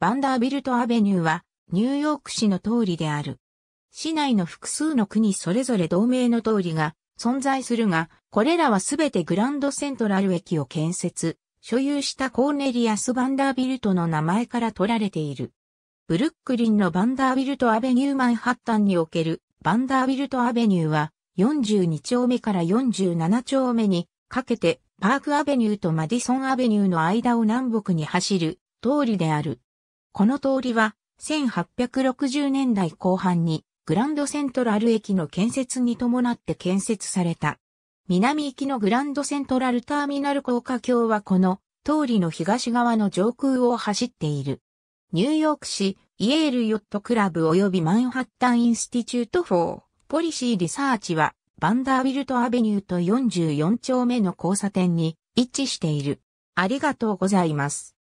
バンダービルトアベニューは、ニューヨーク市の通りである。市内の複数の区にそれぞれ同名の通りが存在するが、これらはすべてグランドセントラル駅を建設、所有したコーネリアス・バンダービルトの名前から取られている。ブルックリンのバンダービルトアベニューマンハッタンにおけるバンダービルトアベニューは42丁目から47丁目にかけてパークアベニューとマディソンアベニューの間を南北に走る通りである。この通りは、1860年代後半にグランドセントラル駅の建設に伴って建設された。南行きのグランドセントラルターミナル高架橋はこの通りの東側の上空を走っている。ニューヨーク市イエールヨットクラブ及びマンハッタンインスティチュートフォー、ポリシーリサーチはバンダービルトアベニューと44丁目の交差点に位置している。ありがとうございます。